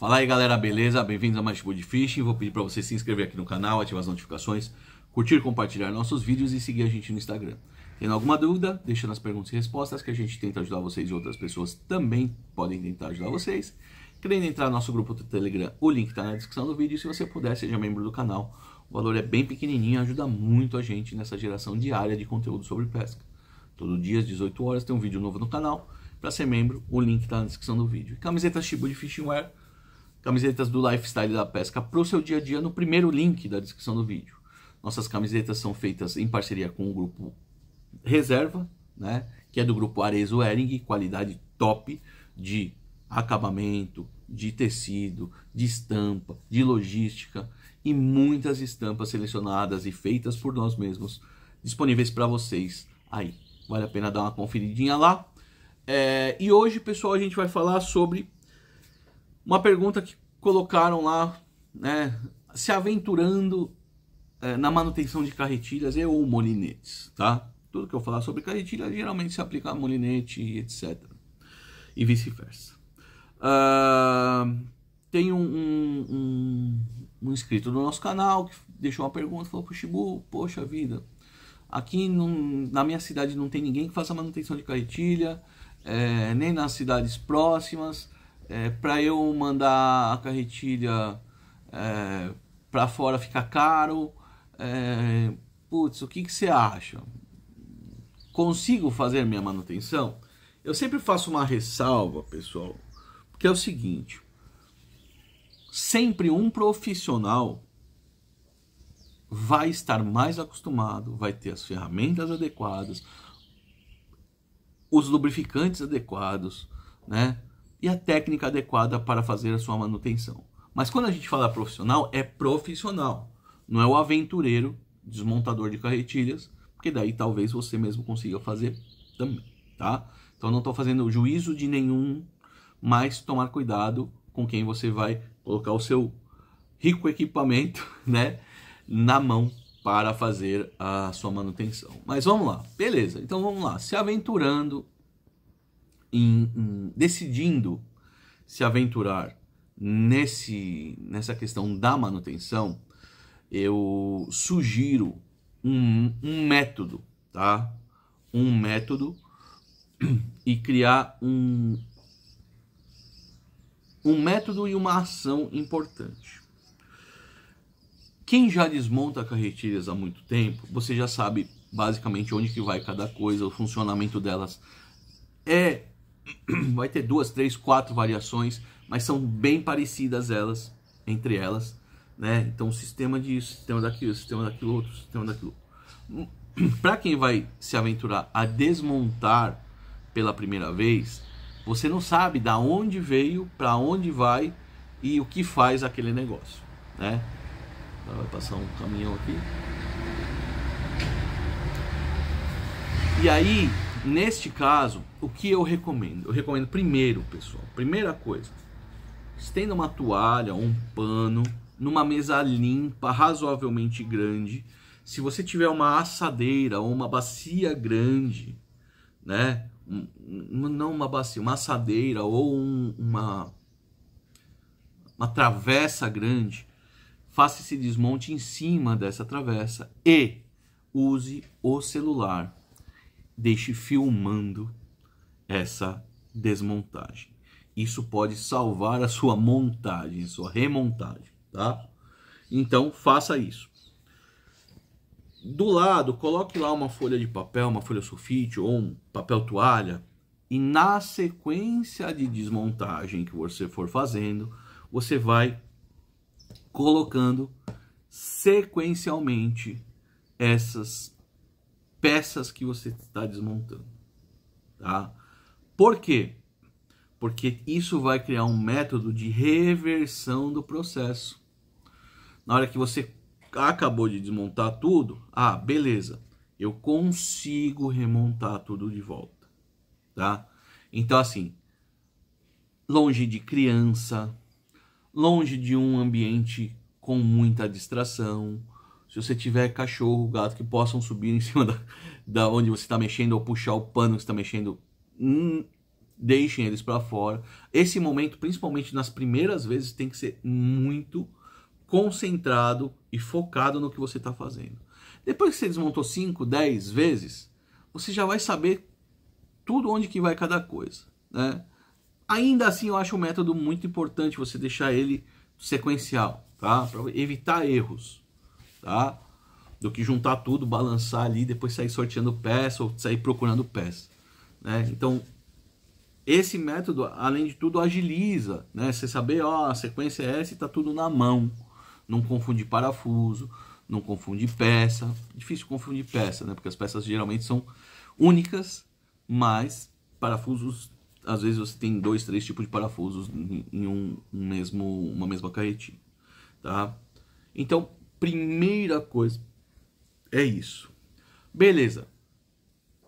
Fala aí galera, beleza? Bem-vindos a mais tipo de Fishing. Vou pedir para você se inscrever aqui no canal, ativar as notificações, curtir, compartilhar nossos vídeos e seguir a gente no Instagram. Tendo alguma dúvida, deixa nas perguntas e respostas que a gente tenta ajudar vocês e outras pessoas também podem tentar ajudar vocês. Querendo entrar no nosso grupo do Telegram, o link está na descrição do vídeo. Se você puder, seja membro do canal. O valor é bem pequenininho, ajuda muito a gente nessa geração diária de conteúdo sobre pesca. Todo dia às 18 horas tem um vídeo novo no canal. Para ser membro, o link está na descrição do vídeo. Camisetas Shibu tipo de Fishing Wear camisetas do lifestyle da pesca para o seu dia a dia no primeiro link da descrição do vídeo. Nossas camisetas são feitas em parceria com o grupo Reserva, né? que é do grupo Arezo Ering, qualidade top de acabamento, de tecido, de estampa, de logística e muitas estampas selecionadas e feitas por nós mesmos disponíveis para vocês aí. Vale a pena dar uma conferidinha lá. É, e hoje, pessoal, a gente vai falar sobre uma pergunta que colocaram lá, né, se aventurando é, na manutenção de carretilhas e ou molinetes, tá? Tudo que eu falar sobre carretilha geralmente se aplica a molinete e etc. E vice-versa. Uh, tem um, um, um, um, inscrito do nosso canal que deixou uma pergunta, falou, Puxibu, poxa vida, aqui num, na minha cidade não tem ninguém que faça manutenção de carretilha, é, nem nas cidades próximas, é, para eu mandar a carretilha é, para fora fica caro. É, putz, o que, que você acha? Consigo fazer minha manutenção? Eu sempre faço uma ressalva, pessoal, porque é o seguinte: sempre um profissional vai estar mais acostumado, vai ter as ferramentas adequadas, os lubrificantes adequados, né? e a técnica adequada para fazer a sua manutenção. Mas quando a gente fala profissional, é profissional, não é o aventureiro, desmontador de carretilhas, porque daí talvez você mesmo consiga fazer também, tá? Então não estou fazendo juízo de nenhum, mas tomar cuidado com quem você vai colocar o seu rico equipamento, né, na mão para fazer a sua manutenção. Mas vamos lá, beleza? Então vamos lá, se aventurando em, em, decidindo se aventurar nesse, nessa questão da manutenção, eu sugiro um, um método, tá? Um método e criar um, um método e uma ação importante. Quem já desmonta carretilhas há muito tempo, você já sabe basicamente onde que vai cada coisa, o funcionamento delas é vai ter duas, três, quatro variações, mas são bem parecidas elas, entre elas, né? Então, sistema disso, sistema daquilo, sistema daquilo outro, sistema daquilo. Para quem vai se aventurar a desmontar pela primeira vez, você não sabe da onde veio, para onde vai e o que faz aquele negócio, né? Vai passar um caminhão aqui. E aí, neste caso, o que eu recomendo? Eu recomendo primeiro, pessoal, primeira coisa, estenda uma toalha ou um pano numa mesa limpa, razoavelmente grande. Se você tiver uma assadeira ou uma bacia grande, né? Um, não uma bacia, uma assadeira ou um, uma, uma travessa grande, faça esse desmonte em cima dessa travessa e use o celular. Deixe filmando essa desmontagem. Isso pode salvar a sua montagem, a sua remontagem, tá? Então, faça isso. Do lado, coloque lá uma folha de papel, uma folha sulfite ou um papel toalha, e na sequência de desmontagem que você for fazendo, você vai colocando sequencialmente essas peças que você está desmontando, tá? Por quê? Porque isso vai criar um método de reversão do processo. Na hora que você acabou de desmontar tudo, ah, beleza, eu consigo remontar tudo de volta, tá? Então assim, longe de criança, longe de um ambiente com muita distração. Se você tiver cachorro, gato que possam subir em cima da, da onde você está mexendo ou puxar o pano que está mexendo Hum, deixem eles para fora. Esse momento, principalmente nas primeiras vezes, tem que ser muito concentrado e focado no que você está fazendo. Depois que você desmontou 5, 10 vezes, você já vai saber tudo onde que vai cada coisa, né? Ainda assim, eu acho um método muito importante você deixar ele sequencial, tá? Para evitar erros, tá? Do que juntar tudo, balançar ali, depois sair sorteando peça ou sair procurando peça. Né? Então, esse método, além de tudo, agiliza. Né? Você saber, ó, a sequência é essa e está tudo na mão. Não confunde parafuso, não confunde peça. Difícil confundir peça, né? porque as peças geralmente são únicas, mas parafusos, às vezes você tem dois, três tipos de parafusos em um, mesmo, uma mesma carretilha. Tá? Então, primeira coisa é isso. Beleza.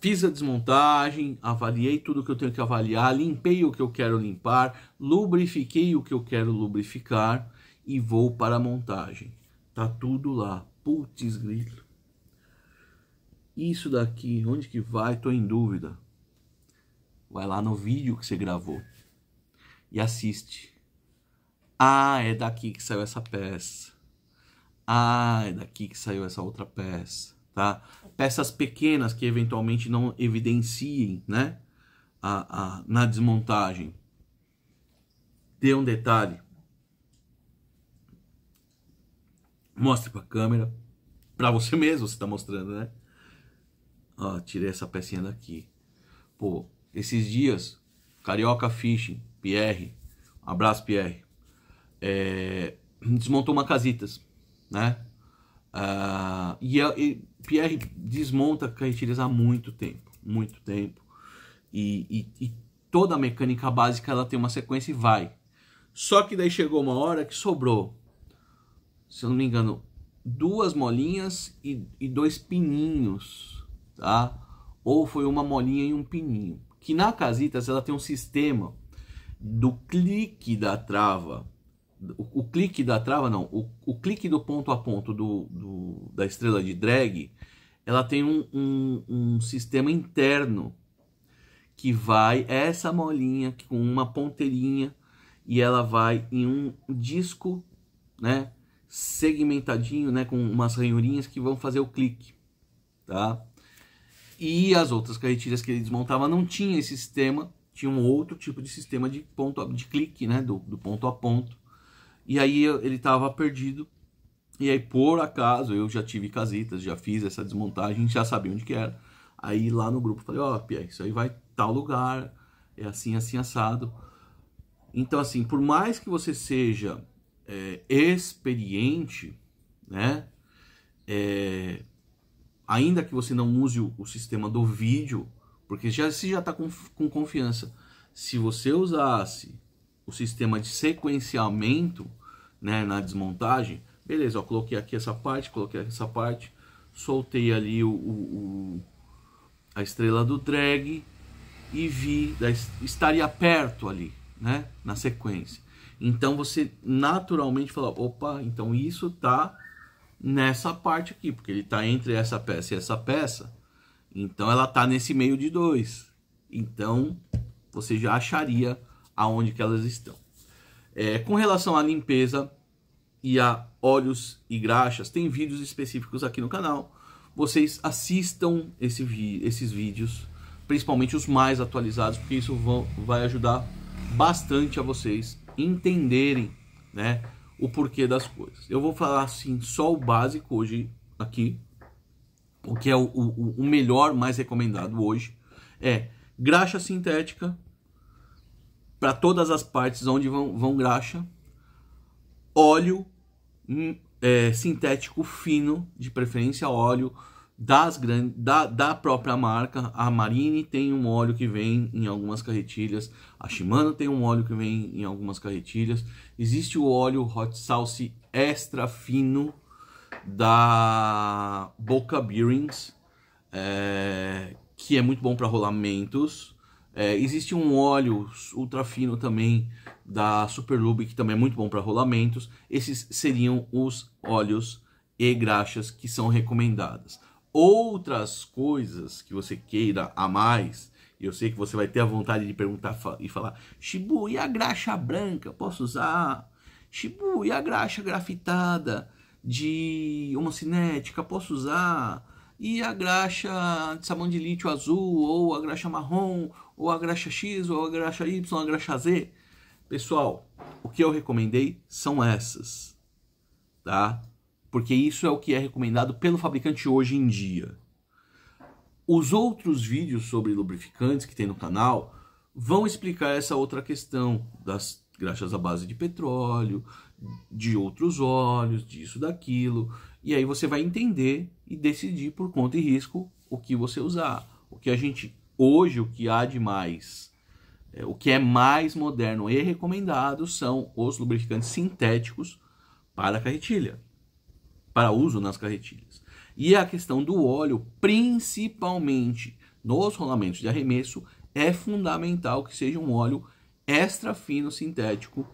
Fiz a desmontagem, avaliei tudo que eu tenho que avaliar, limpei o que eu quero limpar, lubrifiquei o que eu quero lubrificar e vou para a montagem. Tá tudo lá. Putz, grito. Isso daqui, onde que vai? Tô em dúvida. Vai lá no vídeo que você gravou e assiste. Ah, é daqui que saiu essa peça. Ah, é daqui que saiu essa outra peça, tá? peças pequenas que eventualmente não evidenciem né, a, a, na desmontagem. Dê um detalhe. Mostre para a câmera, para você mesmo, você está mostrando, né? Ó, tirei essa pecinha daqui. Pô, esses dias, Carioca Fishing, Pierre, um abraço Pierre, é, desmontou uma casitas, né? Uh, e, é, e Pierre desmonta cantilis há muito tempo, muito tempo. E, e, e, toda a mecânica básica ela tem uma sequência e vai. Só que daí chegou uma hora que sobrou, se eu não me engano, duas molinhas e, e dois pininhos, tá? Ou foi uma molinha e um pininho. Que na Casitas ela tem um sistema do clique da trava o, o, clique da trava, não, o, o clique do ponto a ponto do, do, da estrela de drag, ela tem um, um, um sistema interno que vai é essa molinha com uma ponteirinha e ela vai em um disco, né, segmentadinho, né, com umas ranhurinhas que vão fazer o clique, tá? E as outras carretilhas que ele desmontava não tinha esse sistema, tinha um outro tipo de sistema de ponto de clique, né, do, do ponto a ponto. E aí ele estava perdido. E aí, por acaso, eu já tive casitas, já fiz essa desmontagem, já sabia onde que era. Aí lá no grupo falei, ó, oh, Pia, isso aí vai tal lugar, é assim, assim, assado. Então, assim, por mais que você seja é, experiente, né? É, ainda que você não use o, o, sistema do vídeo, porque já se já está com, com confiança, se você usasse o sistema de sequenciamento, né, na desmontagem, beleza, ó, coloquei aqui essa parte, coloquei essa parte, soltei ali o, o, o a estrela do drag e vi, estaria perto ali, né, na sequência. Então você naturalmente fala, opa, então isso tá nessa parte aqui, porque ele tá entre essa peça e essa peça, então ela tá nesse meio de dois. Então você já acharia aonde que elas estão. É, com relação à limpeza e a óleos e graxas, tem vídeos específicos aqui no canal. Vocês assistam esse vi esses vídeos, principalmente os mais atualizados, porque isso vão, vai ajudar bastante a vocês entenderem né, o porquê das coisas. Eu vou falar assim só o básico hoje aqui, o que é o, o, o melhor, mais recomendado hoje, é graxa sintética para todas as partes onde vão, vão graxa, óleo hum, é, sintético fino, de preferência óleo das grandes, da, da própria marca. A Marine tem um óleo que vem em algumas carretilhas, a Shimano tem um óleo que vem em algumas carretilhas. Existe o óleo Hot Sauce extra fino da Boca Bearings, é, que é muito bom para rolamentos. É, existe um óleo ultra fino também da Superlube, que também é muito bom para rolamentos. Esses seriam os óleos e graxas que são recomendadas. Outras coisas que você queira a mais, eu sei que você vai ter a vontade de perguntar e falar: Shibu, e a graxa branca? Posso usar? Shibu, e a graxa grafitada de uma cinética Posso usar? e a graxa de sabão de lítio azul, ou a graxa marrom, ou a graxa X, ou a graxa Y, ou a graxa Z. Pessoal, o que eu recomendei são essas, tá? Porque isso é o que é recomendado pelo fabricante hoje em dia. Os outros vídeos sobre lubrificantes que tem no canal vão explicar essa outra questão das graxas à base de petróleo, de outros óleos, disso, daquilo. E aí você vai entender e decidir por conta e risco o que você usar. O que a gente hoje, o que há de mais, é, o que é mais moderno e recomendado são os lubrificantes sintéticos para a carretilha, para uso nas carretilhas. E a questão do óleo, principalmente nos rolamentos de arremesso, é fundamental que seja um óleo extra fino sintético,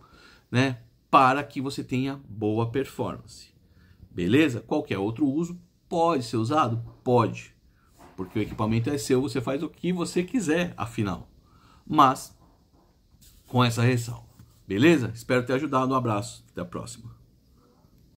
né, para que você tenha boa performance. Beleza? Qualquer outro uso pode ser usado? Pode. Porque o equipamento é seu, você faz o que você quiser, afinal. Mas com essa ressalva. Beleza? Espero ter ajudado. Um abraço. Até a próxima.